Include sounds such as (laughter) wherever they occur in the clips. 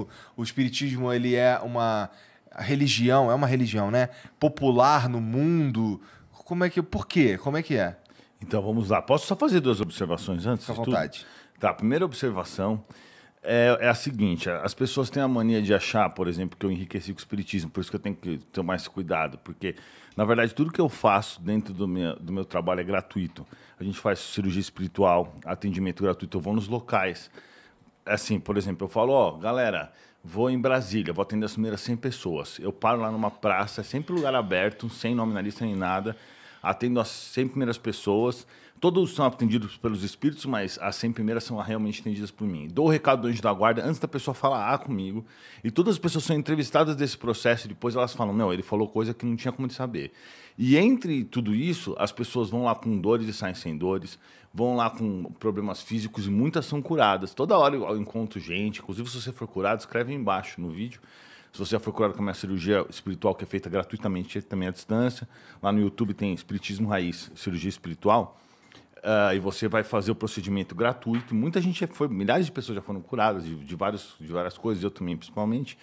espiritismo, o espiritismo ele é uma religião, é uma religião, né? Popular no mundo. Como é que, por quê? Como é que é? Então vamos lá. Posso só fazer duas observações antes? Fica à vontade. Tá, primeira observação é, é, a seguinte: as pessoas têm a mania de achar, por exemplo, que eu enriqueci com o espiritismo, por isso que eu tenho que ter mais cuidado, porque na verdade tudo que eu faço dentro do meu, do meu trabalho é gratuito. A gente faz cirurgia espiritual, atendimento gratuito, eu vou nos locais assim, por exemplo, eu falo, ó, galera, vou em Brasília, vou atender as primeiras 100 pessoas. Eu paro lá numa praça, é sempre lugar aberto, sem nome na lista nem nada, atendo as 100 primeiras pessoas Todos são atendidos pelos espíritos, mas as 100 primeiras são realmente atendidas por mim. Dou o recado do anjo da guarda antes da pessoa falar comigo. E todas as pessoas são entrevistadas desse processo e depois elas falam: Não, ele falou coisa que não tinha como de saber. E entre tudo isso, as pessoas vão lá com dores e saem sem dores, vão lá com problemas físicos e muitas são curadas. Toda hora eu encontro gente, inclusive se você for curado, escreve aí embaixo no vídeo. Se você for curado com a minha cirurgia espiritual, que é feita gratuitamente também à distância, lá no YouTube tem Espiritismo Raiz, Cirurgia Espiritual. Uh, e você vai fazer o procedimento gratuito. Muita gente foi, milhares de pessoas já foram curadas de, de, vários, de várias coisas, eu também principalmente.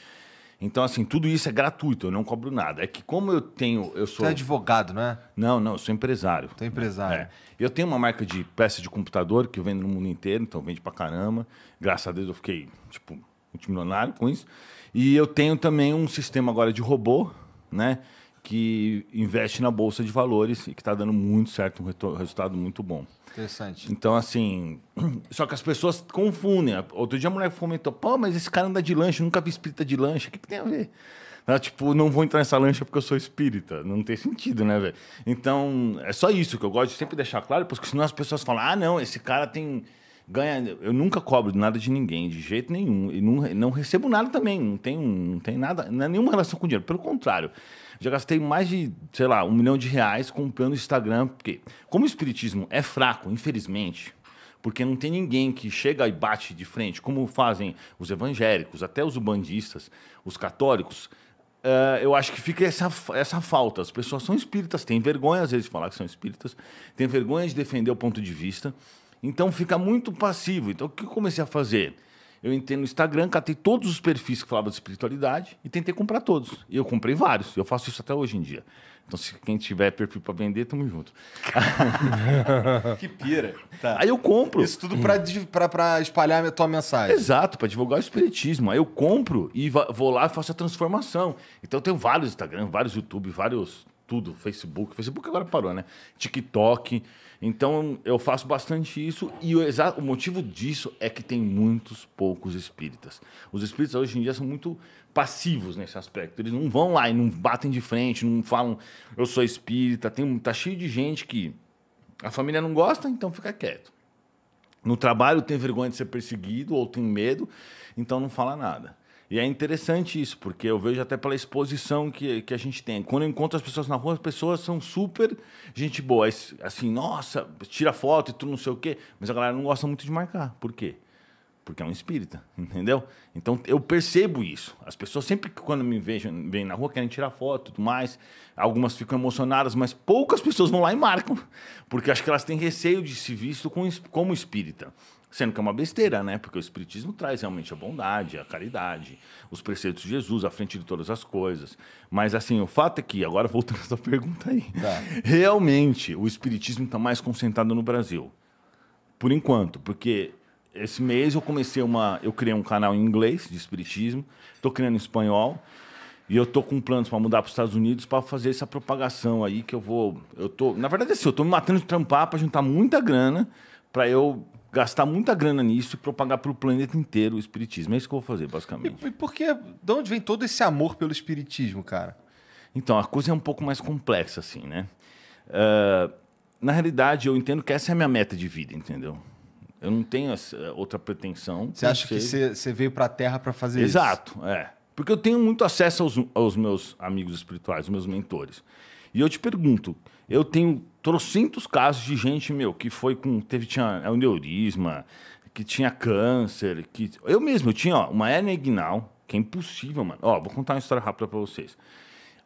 Então, assim, tudo isso é gratuito, eu não cobro nada. É que como eu tenho. Eu sou... Você é advogado, não é? Não, não, eu sou empresário. Você é empresário. É. Eu tenho uma marca de peça de computador que eu vendo no mundo inteiro, então vende pra caramba. Graças a Deus eu fiquei, tipo, multimilionário com isso. E eu tenho também um sistema agora de robô, né? que investe na bolsa de valores e que está dando muito certo, um resultado muito bom. Interessante. Então, assim, (clears throat) só que as pessoas confundem. Outro dia a mulher comentou: pô, mas esse cara anda de lanche, nunca vi espírita de lanche, o que, que tem a ver? Ela, tipo, não vou entrar nessa lancha porque eu sou espírita. Não tem sentido, né, velho? Então, é só isso que eu gosto de sempre deixar claro, porque senão as pessoas falam: ah, não, esse cara tem. Ganha. Eu nunca cobro nada de ninguém, de jeito nenhum. E não, não recebo nada também. Não tem, não tem nada, não é nenhuma relação com dinheiro. Pelo contrário. Já gastei mais de, sei lá, um milhão de reais comprando Instagram, porque como o espiritismo é fraco, infelizmente, porque não tem ninguém que chega e bate de frente, como fazem os evangélicos, até os ubandistas, os católicos, Uh, eu acho que fica essa, essa falta. As pessoas são espíritas, têm vergonha às vezes de falar que são espíritas, têm vergonha de defender o ponto de vista, então fica muito passivo. Então o que eu comecei a fazer? Eu entrei no Instagram, catei todos os perfis que falavam de espiritualidade e tentei comprar todos. E eu comprei vários. Eu faço isso até hoje em dia. Então, se quem tiver perfil para vender, tamo junto. (laughs) que pira. Tá. Aí eu compro. Isso tudo para espalhar a tua mensagem. Exato, para divulgar o espiritismo. Aí eu compro e vou lá e faço a transformação. Então, eu tenho vários Instagram, vários YouTube, vários tudo, Facebook. Facebook agora parou, né? TikTok. Então eu faço bastante isso e o, o motivo disso é que tem muitos poucos espíritas. Os espíritas hoje em dia são muito passivos nesse aspecto. Eles não vão lá e não batem de frente, não falam eu sou espírita. Tem, tá cheio de gente que a família não gosta, então fica quieto. No trabalho tem vergonha de ser perseguido ou tem medo, então não fala nada. E é interessante isso, porque eu vejo até pela exposição que, que a gente tem. Quando eu encontro as pessoas na rua, as pessoas são super gente boa. Assim, nossa, tira foto e tudo não sei o quê. Mas a galera não gosta muito de marcar. Por quê? Porque é um espírita, (laughs) entendeu? Então eu percebo isso. As pessoas sempre que quando me vejam, vêm na rua, querem tirar foto e tudo mais. Algumas ficam emocionadas, mas poucas pessoas vão lá e marcam. Porque acho que elas têm receio de se visto como espírita. Sendo que é uma besteira, né? Porque o Espiritismo traz realmente a bondade, a caridade, os preceitos de Jesus à frente de todas as coisas. Mas, assim, o fato é que, agora voltando à sua pergunta aí, tá. (laughs) realmente o Espiritismo está mais concentrado no Brasil. Por enquanto, porque esse mês eu comecei uma. Eu criei um canal em inglês de Espiritismo, estou criando em espanhol. E eu tô com planos para mudar para os Estados Unidos para fazer essa propagação aí que eu vou, eu tô, na verdade assim, eu tô me matando de trampar para juntar muita grana para eu gastar muita grana nisso e propagar para o planeta inteiro o espiritismo. É isso que eu vou fazer, basicamente. E, e por que, de onde vem todo esse amor pelo espiritismo, cara? Então, a coisa é um pouco mais complexa, assim, né? Uh, na realidade, eu entendo que essa é a minha meta de vida, entendeu? Eu não tenho outra pretensão. Você acha que você veio para a Terra para fazer Exato, isso? Exato, é. Porque eu tenho muito acesso aos, aos meus amigos espirituais, meus mentores. E eu te pergunto, eu tenho trocentos casos de gente, meu, que foi com. Teve, tinha é neurisma, que tinha câncer, que. Eu mesmo, eu tinha ó, uma hernia inguinal, que é impossível, mano. Ó, vou contar uma história rápida pra vocês.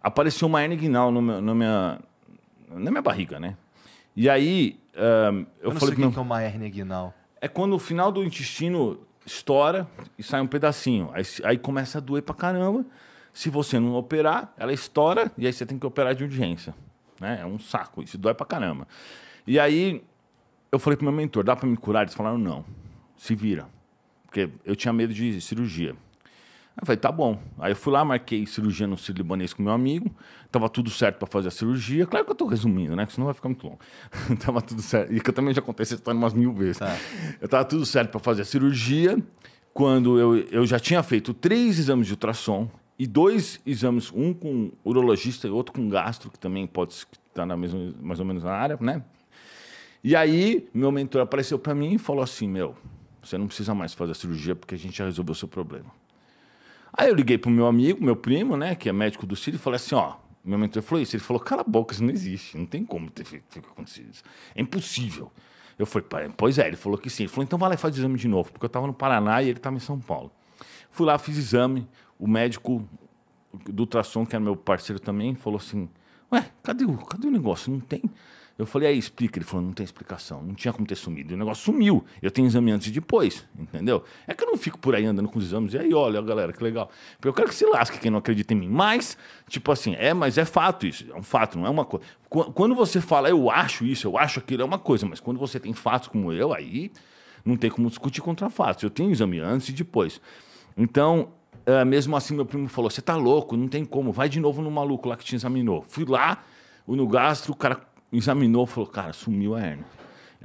Apareceu uma hernia inguinal no meu, no minha, na minha barriga, né? E aí. Um, eu, eu não falei sei o que, que é uma hernia inguinal. É quando o final do intestino estoura e sai um pedacinho. Aí, aí começa a doer pra caramba. Se você não operar, ela estoura e aí você tem que operar de urgência né? É um saco, isso dói pra caramba. E aí eu falei pro meu mentor, dá pra me curar? Eles falaram, não, se vira. Porque eu tinha medo de cirurgia. Eu falei, tá bom. Aí eu fui lá, marquei cirurgia no Ciro Libanês com meu amigo. Tava tudo certo para fazer a cirurgia. Claro que eu tô resumindo, né? Porque senão vai ficar muito longo. (laughs) tava tudo certo. E que eu também já contei essa história umas mil vezes. Tá. Eu tava tudo certo para fazer a cirurgia. Quando eu, eu já tinha feito três exames de ultrassom, e dois exames, um com urologista e outro com gastro, que também pode estar na mesma, mais ou menos na área, né? E aí, meu mentor apareceu para mim e falou assim: Meu, você não precisa mais fazer a cirurgia porque a gente já resolveu o seu problema. Aí eu liguei pro meu amigo, meu primo, né, que é médico do Ciro, e falei assim: Ó, meu mentor falou isso. Ele falou: Cala a boca, isso não existe, não tem como ter feito, ter acontecido isso. É impossível. Eu falei: Pois é, ele falou que sim. Ele falou: Então vai lá e faz o exame de novo, porque eu estava no Paraná e ele estava em São Paulo. Fui lá, fiz exame. O médico do ultrassom, que era meu parceiro também, falou assim: Ué, cadê o, cadê o negócio? Não tem. Eu falei, aí explica. Ele falou, não tem explicação, não tinha como ter sumido. O negócio sumiu. Eu tenho exame antes e depois, entendeu? É que eu não fico por aí andando com os exames. E aí, olha, galera, que legal. Eu quero que se lasque quem não acredita em mim. Mas, tipo assim, é, mas é fato isso. É um fato, não é uma coisa. Quando você fala, eu acho isso, eu acho aquilo, é uma coisa. Mas quando você tem fatos como eu, aí não tem como discutir contra fatos. Eu tenho exame antes e depois. Então, é, mesmo assim, meu primo falou: você tá louco, não tem como, vai de novo no maluco lá que te examinou. Fui lá, no gastro, o cara examinou, falou: cara, sumiu a hernia.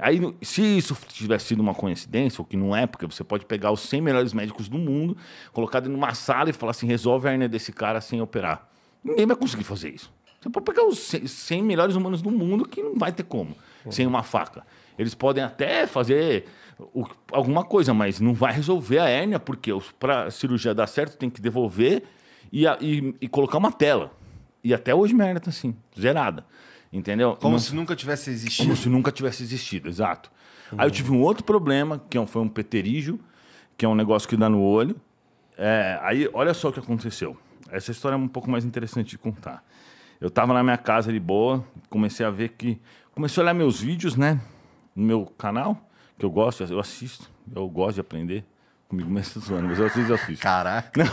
Aí, se isso tivesse sido uma coincidência, o que não é, porque você pode pegar os 100 melhores médicos do mundo, colocar dentro de uma sala e falar assim: resolve a hernia desse cara sem operar. Ninguém vai conseguir fazer isso. Você pode pegar os 100 melhores humanos do mundo que não vai ter como, uhum. sem uma faca. Eles podem até fazer o, alguma coisa, mas não vai resolver a hérnia, porque para a cirurgia dar certo tem que devolver e, a, e, e, colocar uma tela. E até hoje minha hérnia tá assim, zerada. Entendeu? Como não, se nunca tivesse existido. Como se nunca tivesse existido, exato. Uhum. Aí eu tive um outro problema, que é foi um peterígio, que é um negócio que dá no olho. É, aí, olha só o que aconteceu. Essa história é um pouco mais interessante de contar. Eu tava na minha casa de boa, comecei a ver que. Comecei a olhar meus vídeos, né? no meu canal, que eu gosto, eu assisto, eu gosto de aprender. Comigo mesmo (laughs) zoando, mas eu assisto, eu assisto. Caraca.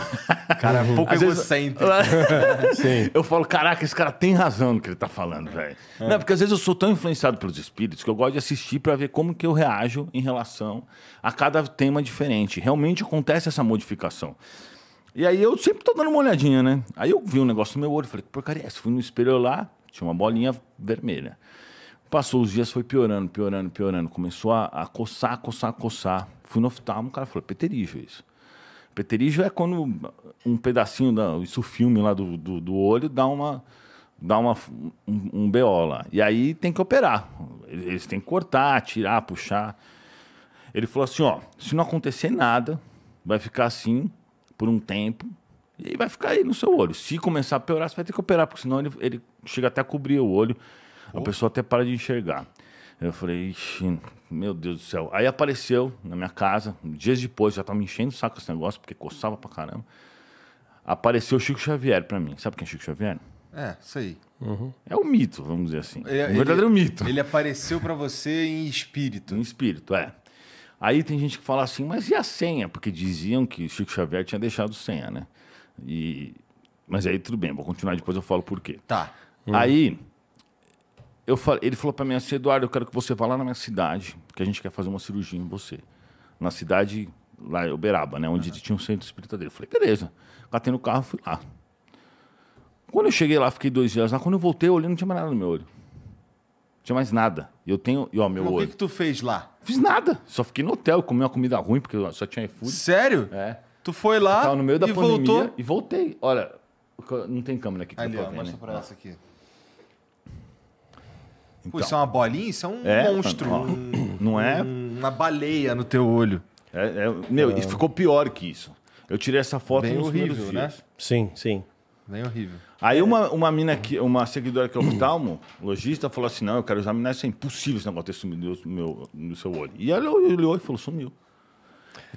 cara, um (laughs) pouco Às egocêntrico. Vezes... (laughs) eu falo, caraca, esse cara tem razão no que ele tá falando, velho. É. Não, porque às vezes eu sou tão influenciado pelos espíritos que eu gosto de assistir para ver como que eu reajo em relação a cada tema diferente. Realmente acontece essa modificação. E aí eu sempre tô dando uma olhadinha, né? Aí eu vi um negócio no meu olho, falei, porcaria, porcaria, é fui no espelho lá, tinha uma bolinha vermelha. Passou os dias, foi piorando, piorando, piorando. Começou a, a coçar, coçar, coçar. Fui no oftalmo, o cara falou, peterígio é isso. Peterígio é quando um pedacinho, da, isso filme lá do, do, do olho, dá uma dá uma, um, um BO lá. E aí tem que operar. Eles têm que cortar, tirar, puxar. Ele falou assim: ó, se não acontecer nada, vai ficar assim por um tempo. E vai ficar aí no seu olho. Se começar a piorar, você vai ter que operar, porque senão ele, ele chega até a cobrir o olho. A pessoa até para de enxergar. Eu falei, Ixi, meu Deus do céu. Aí apareceu na minha casa, dias depois, já tava me enchendo o saco esse negócio, porque coçava pra caramba. Apareceu o Chico Xavier pra mim. Sabe quem é Chico Xavier? É, isso aí. Uhum. É o um mito, vamos dizer assim. Ele, é- um verdadeiro ele, mito. Ele apareceu para você em espírito. Em espírito, é. Aí tem gente que fala assim, mas e a senha? Porque diziam que Chico Xavier tinha deixado senha, né? E... Mas aí tudo bem, vou continuar depois eu falo por quê. Tá. Uhum. Aí eu falei, ele falou para mim assim, Eduardo, eu quero que você vá lá na minha cidade, que a gente quer fazer uma cirurgia em você. Na cidade, lá em Uberaba, né? Onde uhum. tinha um centro espírita dele. Eu falei, beleza. Batei no carro, fui lá. Quando eu cheguei lá, fiquei dois dias lá. Quando eu voltei, eu olhei, não tinha mais nada no meu olho. Não tinha mais nada. e Eu tenho. E, ó, meu Mas olho. O que, que tu fez lá? Fiz nada. Só fiquei no hotel, comi uma comida ruim, porque só tinha iFood. Sério? É. Tu foi lá. no meio da e pandemia voltou? e voltei. Olha, não tem câmera aqui. Que Ali, ó, mostra né? pra essa aqui. Então, isso é então. uma bolinha? Isso é um é, monstro. não é? Uma baleia no teu olho. É, é, meu, e ah. ficou pior que isso. Eu tirei essa foto Bem horrível, né? Sim, sim. Bem horrível. Aí é. uma, uma mina que, uma seguidora que é oftalmo, lojista, falou assim: não, eu quero examinar isso, é impossível esse negócio ter sumido no, meu, no seu olho. E ela olhou e falou: sumiu.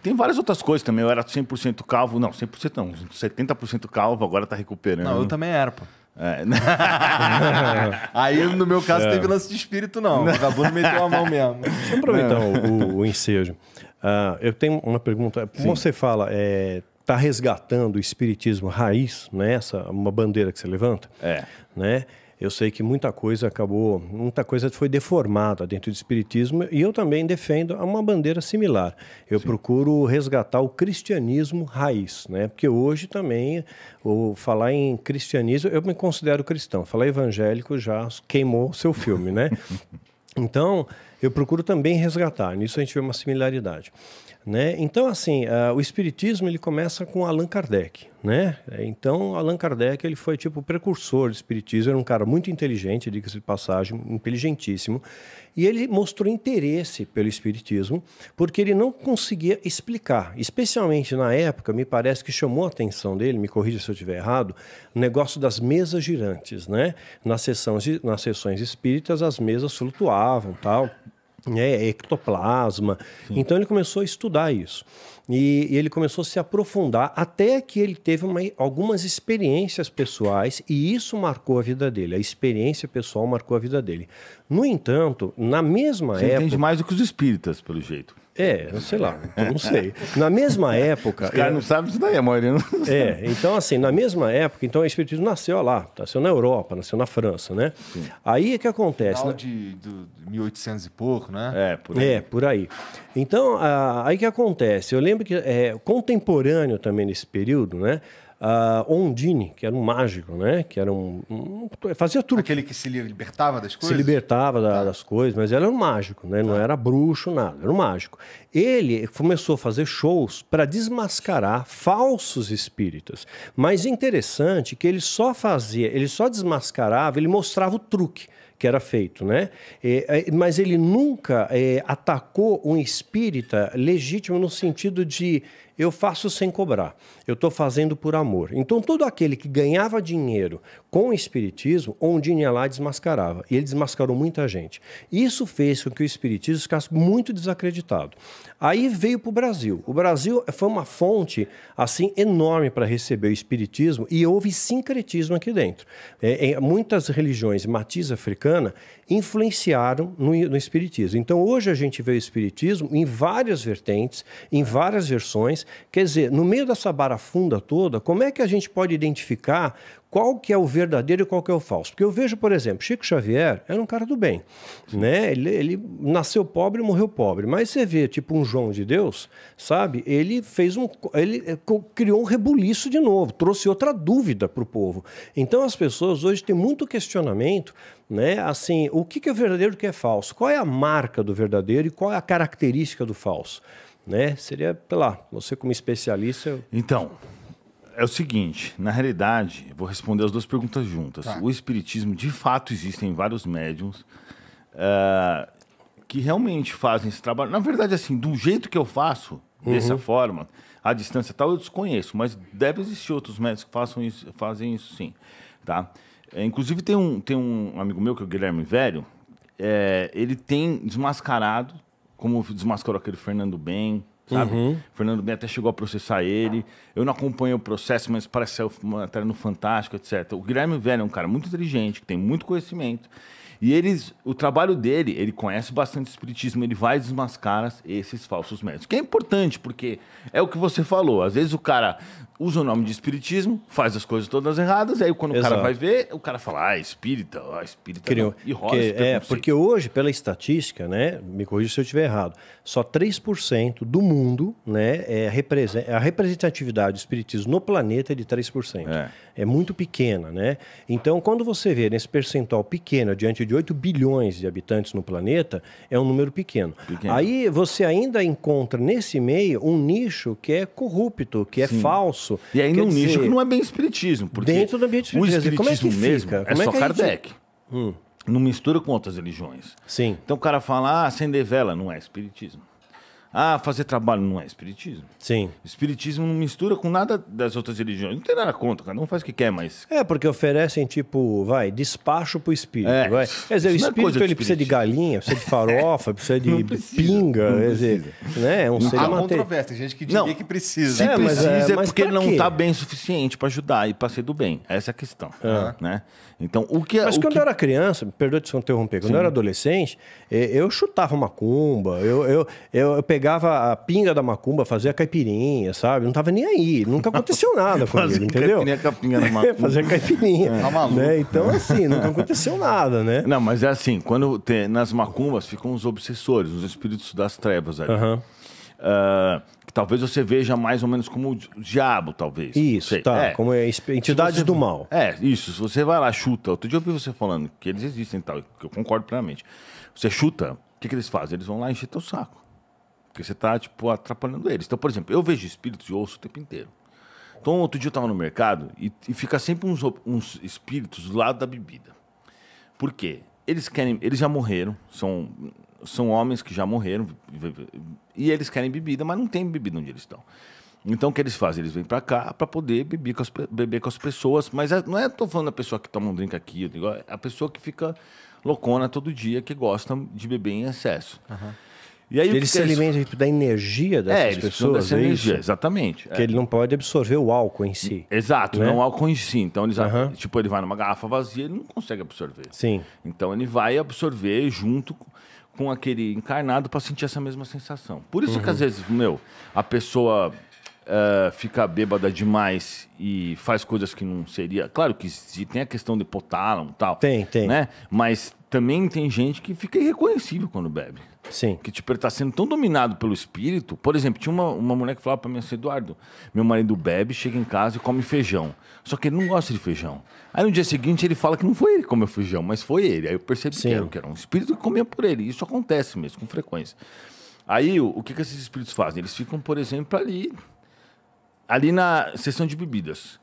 tem várias outras coisas também. Eu era 100% calvo. Não, 100% não. 70% calvo, agora tá recuperando. Não, eu também era, pô. É. (laughs) Aí, no meu caso, é. teve lance de espírito, não. acabou de meteu a mão mesmo. Deixa eu aproveitar o, o, ensejo. Uh, eu tenho uma pergunta. Como você fala, é, tá resgatando o espiritismo raiz, né? Essa, uma bandeira que você levanta. É. Né? eu sei que muita coisa acabou, muita coisa foi deformada dentro do espiritismo e eu também defendo uma bandeira similar. Eu Sim. procuro resgatar o cristianismo raiz, né? Porque hoje também o falar em cristianismo, eu me considero cristão. Falar evangélico já queimou seu filme, né? (laughs) Então, eu procuro também resgatar. Nisso a gente vê uma similaridade. Né? Então, assim, uh, o Espiritismo ele começa com Allan Kardec. Né? Então, Allan Kardec ele foi tipo o precursor do Espiritismo, era um cara muito inteligente, diga-se de passagem, inteligentíssimo, e ele mostrou interesse pelo Espiritismo, porque ele não conseguia explicar, especialmente na época, me parece que chamou a atenção dele, me corrija se eu estiver errado, o negócio das mesas girantes. Né? Nas, sessões, nas sessões espíritas, as mesas flutuavam tal, né? É ectoplasma. Sim. Então ele começou a estudar isso. E, e, ele começou a se aprofundar até que ele teve uma, algumas experiências pessoais e isso marcou a vida dele. A experiência pessoal marcou a vida dele. No entanto, na mesma Você época. Você entende mais do que os espíritas, pelo jeito. É, eu sei lá, não sei. Na mesma época. Os caras não sabem disso daí, a maioria não sabe. É, então, assim, na mesma época, então o Espiritismo nasceu lá, nasceu na Europa, nasceu na França, né? Sim. Aí é que acontece. Né? De, do, 1800 e pouco, né? É, por aí. É, por aí. Então, a, aí que acontece. Eu lembro que é, contemporâneo também nesse período, né? uh, Ondine, que era um mágico, né? Que era um, um fazia tudo. Aquele que se libertava das coisas. Se libertava da, tá. das coisas, mas ele era um mágico, né? Não tá. era bruxo nada, era um mágico. Ele começou a fazer shows para desmascarar falsos espíritas. Mas interessante que ele só fazia, ele só desmascarava, ele mostrava o truque que era feito, né? é, mas ele nunca é, atacou um espírita legítimo no sentido de eu faço sem cobrar. Eu estou fazendo por amor. Então, todo aquele que ganhava dinheiro com o espiritismo, Ondine ia lá desmascarava. E ele desmascarou muita gente. Isso fez com que o espiritismo ficasse muito desacreditado. Aí veio para o Brasil. O Brasil foi uma fonte assim enorme para receber o espiritismo e houve sincretismo aqui dentro. É, é muitas religiões, matiz africana, influenciaram no, no espiritismo. Então, hoje a gente vê o espiritismo em várias vertentes, em várias versões Quer dizer, no meio dessa barafunda toda, como é que a gente pode identificar qual que é o verdadeiro e qual que é o falso? Porque eu vejo, por exemplo, Chico Xavier era um cara do bem, né? Ele, ele nasceu pobre e morreu pobre. Mas você vê, tipo, um João de Deus, sabe? Ele fez um... Ele eh, criou um rebuliço de novo, trouxe outra dúvida para o povo. Então, as pessoas hoje têm muito questionamento né? Assim, o que é verdadeiro e o que é falso? Qual é a marca do verdadeiro e qual é a característica do falso? né? Seria, sei lá, você como especialista. Eu... Então, é o seguinte, na realidade, vou responder as duas perguntas juntas. Tá. O espiritismo, de fato, existem vários médiums uh, que realmente fazem esse trabalho. Na verdade, assim, do jeito que eu faço, uhum. dessa forma, a distância tal, eu desconheço, mas deve existir outros médiums que façam isso, fazem isso sim, tá? É, inclusive, tem um, tem um amigo meu, que é o Guilherme Velho, é, ele tem desmascarado como desmascarou aquele Fernando Bem, sabe? Uhum. Fernando Bem até chegou a processar ele. Eu não acompanho o processo, mas parece ser uma matéria no Fantástico, etc. O Guilherme Velho é um cara muito inteligente, que tem muito conhecimento. E eles, o trabalho dele, ele conhece bastante o espiritismo, ele vai desmascarar esses falsos médicos. Que é importante, porque é o que você falou. Às vezes o cara usa o nome de espiritismo, faz as coisas todas erradas, aí quando Exato. o cara vai ver, o cara fala, ah, espírita, ah, espírita. Criou. E rola porque, É, porque hoje, pela estatística, né, me corrija se eu estiver errado, só 3% do mundo, né, é represen a representatividade do espiritismo no planeta é de 3%. É. é muito pequena, né? Então, quando você vê nesse percentual pequeno diante de 8 bilhões de habitantes no planeta, é um número pequeno. pequeno. Aí você ainda encontra nesse meio um nicho que é corrupto, que é falso. E ainda um dizer, nicho que não é bem espiritismo. Porque dentro do ambiente espiritismo, o espiritismo como é que mesmo é, é, só é Kardec. Gente... Hum. Não mistura com outras religiões. Sim. Então o cara fala, ah, acender vela, não é espiritismo. Ah, fazer trabalho não é espiritismo. Sim. Espiritismo não mistura com nada das outras religiões. Não tem nada contra, cada um faz o que quer, mas. É, porque oferecem, tipo, vai, despacho pro espírito. É. Vai. Quer dizer, Isso o é espírito é ele precisa de galinha, precisa de farofa, precisa de (laughs) precisa, pinga. Quer dizer, né? É um ser Há controvérsia, tem gente que diria não, que precisa. Se é, precisa é, é mas, é, porque ele não está bem o suficiente para ajudar e para ser do bem. Essa é a questão. Ah. Né? Então, o que Mas o quando que... eu era criança, perdoe se eu interromper, quando Sim. eu era adolescente, eu chutava uma cumba, eu, eu, eu, eu pegava pegava a pinga da macumba, fazia caipirinha, sabe? Não tava nem aí. Nunca aconteceu (laughs) nada com ele, entendeu? Caipirinha, capinha da (laughs) é, macumba. fazia caipirinha. É. Tá maluco. Né? Então, assim, nunca aconteceu nada, né? Não, mas é assim, quando tem, nas macumbas ficam os obsessores, os espíritos das trevas ali. Uhum. Uh, que talvez você veja mais ou menos como o diabo, talvez. Isso, tá. É. Como é, entidades do mal. É, isso. Se você vai lá, chuta. Outro dia eu vi você falando que eles existem e tal, que eu concordo plenamente. Você chuta, o que, que eles fazem? Eles vão lá encher teu saco. Porque você está, tipo, atrapalhando eles. Então, por exemplo, eu vejo espíritos e ouço o tempo inteiro. Então, outro dia eu estava no mercado e, e fica sempre uns, uns, espíritos do lado da bebida. Por quê? Eles querem, eles já morreram, são, são homens que já morreram e eles querem bebida, mas não tem bebida onde eles estão. Então, o que eles fazem? Eles vêm para cá para poder beber com, as, beber com as pessoas, mas é, não é tô falando da pessoa que toma um drink aqui, digo, é a pessoa que fica loucona todo dia, que gosta de beber em excesso. Uhum. E aí, ele se alimenta da energia é, dessas é, eles pessoas. Dessa é energia, isso? exatamente. Que é. ele não pode absorver o álcool em si. Exato, né? não o álcool em si. Então, eles, uhum. tipo, ele vai numa garrafa vazia, ele não consegue absorver. Sim. Então, ele vai absorver junto com aquele encarnado para sentir essa mesma sensação. Por isso uhum. que, às vezes, meu, a pessoa uh, fica bêbada demais e faz coisas que não seria. Claro que tem a questão do potálamo e tal. Tem, tem. Né? Mas também tem gente que fica irreconhecível quando bebe. Sim. Que, tipo, ele tá sendo tão dominado pelo espírito. Por exemplo, tinha uma, uma mulher que falava para mim assim, Eduardo, meu marido bebe, chega em casa e come feijão. Só que ele não gosta de feijão. Aí no dia seguinte ele fala que não foi ele que comeu feijão, mas foi ele. Aí eu percebi que era, que era um espírito que comia por ele. Isso acontece mesmo, com frequência. Aí, o, o que, que esses espíritos fazem? Eles ficam, por exemplo, ali... Ali na sessão de bebidas.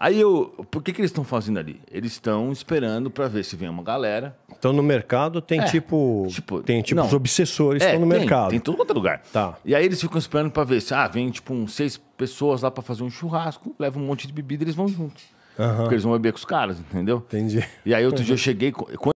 Aí eu, por que, que eles estão fazendo ali? Eles estão esperando para ver se vem uma galera. Então no mercado tem é, tipo, tipo, tem tipo os obsessores é, estão no tem, mercado. Tem todo outro é lugar. Tá. E aí eles ficam esperando para ver se ah, vem tipo uns seis pessoas lá para fazer um churrasco, leva um monte de bebida, eles vão juntos. Uhum. Porque eles vão beber com os caras, entendeu? Entendi. E aí outro dia eu cheguei, quando